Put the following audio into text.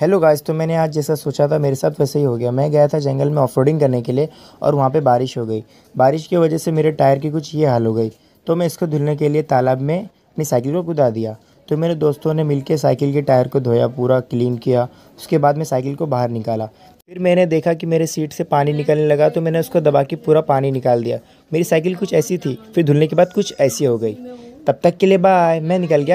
hello guys तो मैंने आज जैसा सोचा था मेरे साथ वैसे ही हो गया मैं गया था जंगल में ऑफ करने के लिए और वहाँ पे बारिश हो गई बारिश की वजह से मेरे टायर की कुछ ये हाल हो गई तो मैं इसको धुलने के लिए तालाब में अपनी साइकिल को कुदा दिया तो मेरे दोस्तों ने मिलके साइकिल के टायर को धोया पूरा क्लीन किया उसके बाद मैं साइकिल को बाहर निकाला फिर मैंने देखा कि मेरे सीट से पानी निकलने लगा तो मैंने उसको दबा के पूरा पानी निकाल दिया मेरी साइकिल कुछ ऐसी थी फिर धुलने के बाद कुछ ऐसी हो गई तब तक के लिए बाय मैं निकल गया